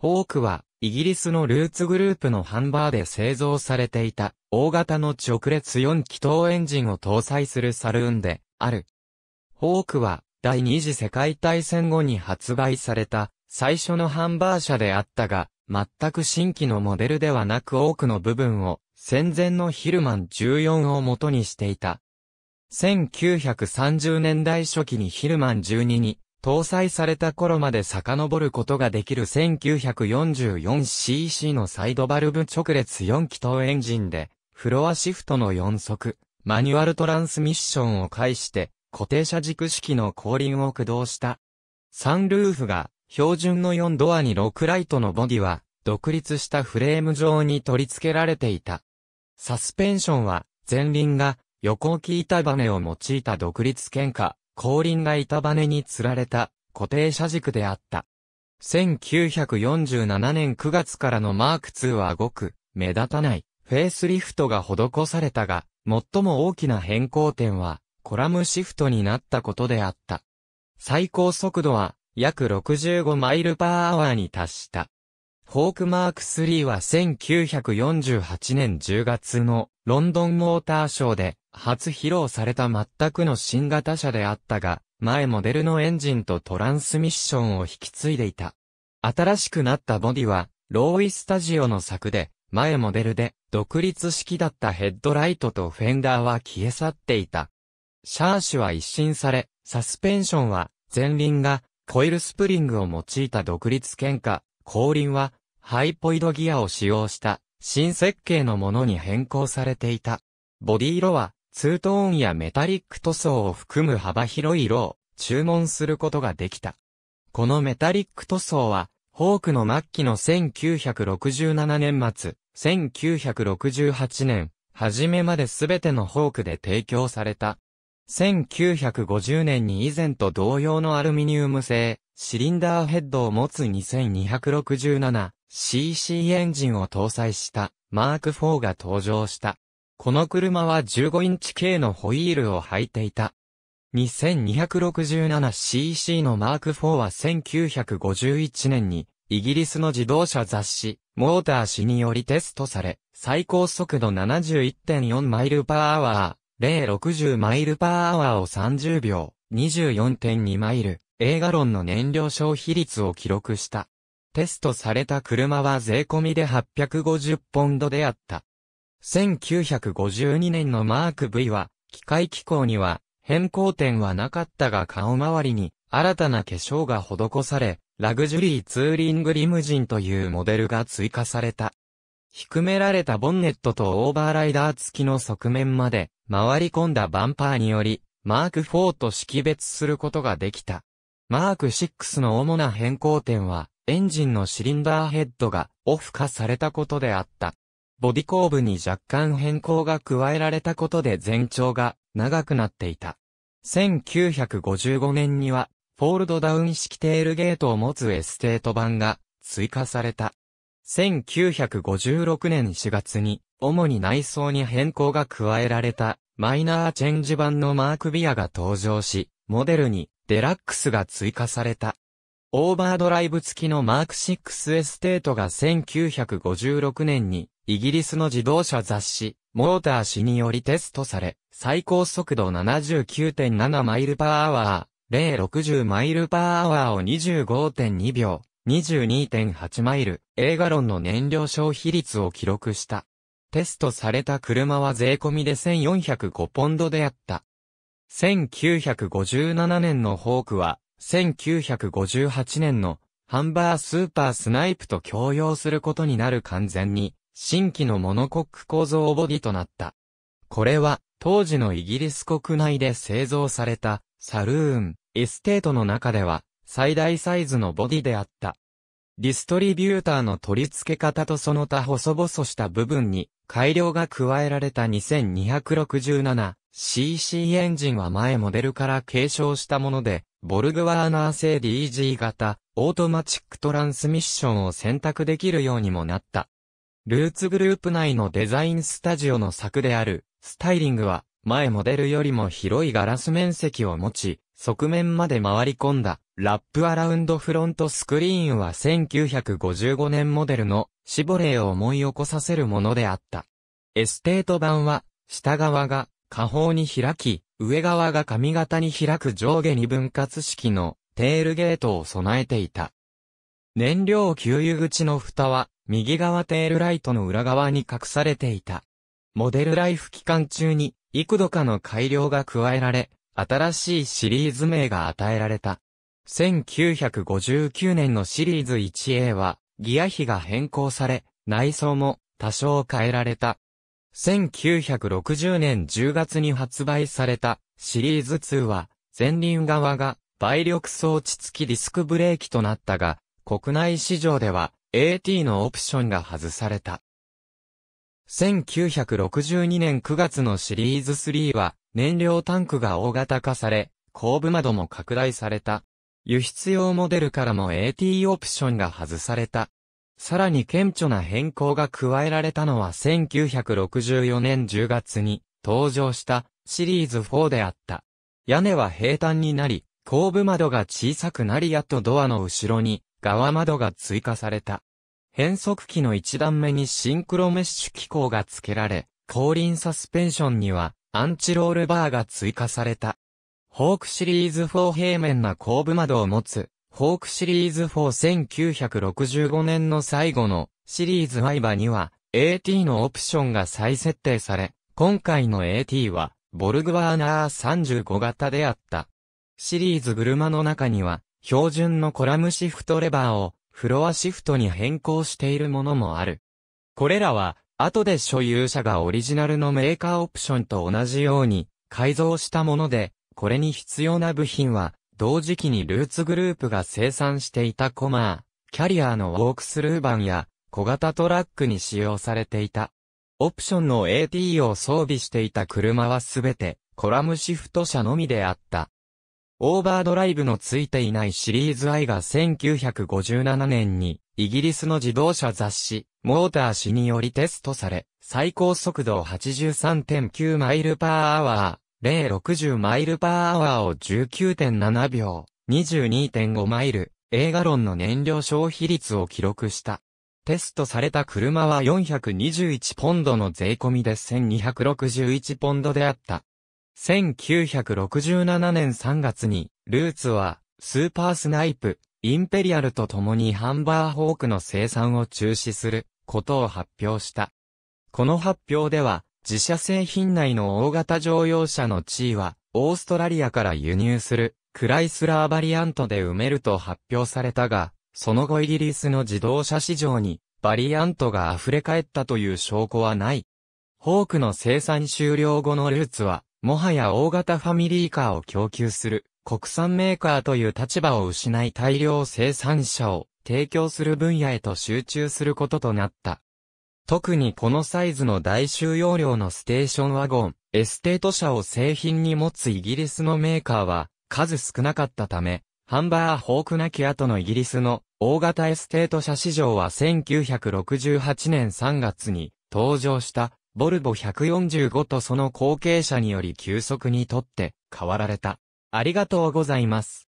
ホークは、イギリスのルーツグループのハンバーで製造されていた、大型の直列4気筒エンジンを搭載するサルーンで、ある。ホークは、第二次世界大戦後に発売された、最初のハンバー車であったが、全く新規のモデルではなく多くの部分を、戦前のヒルマン14を元にしていた。1930年代初期にヒルマン12に搭載された頃まで遡ることができる 1944cc のサイドバルブ直列4気筒エンジンで、フロアシフトの4速、マニュアルトランスミッションを介して、固定車軸式の後輪を駆動した。サンルーフが、標準の4ドアに6ライトのボディは、独立したフレーム状に取り付けられていた。サスペンションは、前輪が、横置き板バネを用いた独立喧嘩。後輪が板バネに釣られた固定車軸であった。1947年9月からのマーク2はごく目立たないフェイスリフトが施されたが、最も大きな変更点はコラムシフトになったことであった。最高速度は約65マイルパーアワーに達した。ホークマーク3は1948年10月のロンドンモーターショーで初披露された全くの新型車であったが、前モデルのエンジンとトランスミッションを引き継いでいた。新しくなったボディは、ローイスタジオの作で、前モデルで、独立式だったヘッドライトとフェンダーは消え去っていた。シャーシュは一新され、サスペンションは、前輪が、コイルスプリングを用いた独立喧嘩、後輪は、ハイポイドギアを使用した、新設計のものに変更されていた。ボディ色は、ツートーンやメタリック塗装を含む幅広い色を注文することができた。このメタリック塗装は、ホークの末期の1967年末、1968年、初めまで全てのホークで提供された。1950年に以前と同様のアルミニウム製、シリンダーヘッドを持つ 2267cc エンジンを搭載した、マーク4が登場した。この車は15インチ系のホイールを履いていた。2267cc のマーク4は1951年にイギリスの自動車雑誌モーター誌によりテストされ最高速度71.4マイルパーアワー060マイルパーアワーを30秒24.2マイル映画論の燃料消費率を記録した。テストされた車は税込みで850ポンドであった。1952年のマーク V は、機械機構には変更点はなかったが顔周りに新たな化粧が施され、ラグジュリーツーリングリムジンというモデルが追加された。低められたボンネットとオーバーライダー付きの側面まで回り込んだバンパーにより、マーク4と識別することができた。マーク6の主な変更点は、エンジンのシリンダーヘッドがオフ化されたことであった。ボディ後部に若干変更が加えられたことで全長が長くなっていた。1955年には、フォールドダウン式テールゲートを持つエステート版が追加された。1956年4月に、主に内装に変更が加えられた、マイナーチェンジ版のマークビアが登場し、モデルにデラックスが追加された。オーバードライブ付きのマーク6エステートが1956年にイギリスの自動車雑誌、モーター誌によりテストされ、最高速度79.7マイルパーアワー、060マイルパーアワーを25.2秒、22.8マイル、映画論の燃料消費率を記録した。テストされた車は税込みで1405ポンドであった。1957年のホークは、1958年のハンバースーパースナイプと共用することになる完全に、新規のモノコック構造ボディとなった。これは、当時のイギリス国内で製造された、サルーン、エステートの中では、最大サイズのボディであった。ディストリビューターの取り付け方とその他細々した部分に改良が加えられた 2267cc エンジンは前モデルから継承したもので、ボルグワーナー製 DG 型オートマチックトランスミッションを選択できるようにもなった。ルーツグループ内のデザインスタジオの作である、スタイリングは、前モデルよりも広いガラス面積を持ち、側面まで回り込んだ、ラップアラウンドフロントスクリーンは1955年モデルのシボレーを思い起こさせるものであった。エステート版は、下側が下方に開き、上側が髪型に開く上下に分割式のテールゲートを備えていた。燃料給油口の蓋は右側テールライトの裏側に隠されていた。モデルライフ期間中に幾度かの改良が加えられ、新しいシリーズ名が与えられた。1959年のシリーズ 1A は、ギア比が変更され、内装も多少変えられた。1960年10月に発売されたシリーズ2は、前輪側が倍力装置付きディスクブレーキとなったが、国内市場では AT のオプションが外された。1962年9月のシリーズ3は、燃料タンクが大型化され、後部窓も拡大された。輸出用モデルからも AT オプションが外された。さらに顕著な変更が加えられたのは1964年10月に登場したシリーズ4であった。屋根は平坦になり、後部窓が小さくなりやっとドアの後ろに側窓が追加された。変速機の1段目にシンクロメッシュ機構が付けられ、後輪サスペンションにはアンチロールバーが追加された。ホークシリーズ4平面な後部窓を持つ、ホークシリーズ41965年の最後のシリーズワイバには AT のオプションが再設定され、今回の AT はボルグワーナー35型であった。シリーズ車の中には標準のコラムシフトレバーをフロアシフトに変更しているものもある。これらは、後で所有者がオリジナルのメーカーオプションと同じように改造したもので、これに必要な部品は、同時期にルーツグループが生産していたコマー、キャリアのウォークスルー版や小型トラックに使用されていた。オプションの AT を装備していた車はすべてコラムシフト車のみであった。オーバードライブのついていないシリーズ I が1957年にイギリスの自動車雑誌モーター誌によりテストされ最高速度83.9マイルパーアワー060マイルパーアワーを19.7秒22.5マイル映画論の燃料消費率を記録した。テストされた車は421ポンドの税込みで1261ポンドであった。1967年3月に、ルーツは、スーパースナイプ、インペリアルと共にハンバーホークの生産を中止することを発表した。この発表では、自社製品内の大型乗用車の地位は、オーストラリアから輸入する、クライスラーバリアントで埋めると発表されたが、その後イギリスの自動車市場に、バリアントが溢れ返ったという証拠はない。ホークの生産終了後のルーツは、もはや大型ファミリーカーを供給する国産メーカーという立場を失い大量生産者を提供する分野へと集中することとなった。特にこのサイズの大収容量のステーションワゴン、エステート車を製品に持つイギリスのメーカーは数少なかったため、ハンバー・ホークなき後のイギリスの大型エステート車市場は1968年3月に登場したボルボ145とその後継者により急速にとって変わられた。ありがとうございます。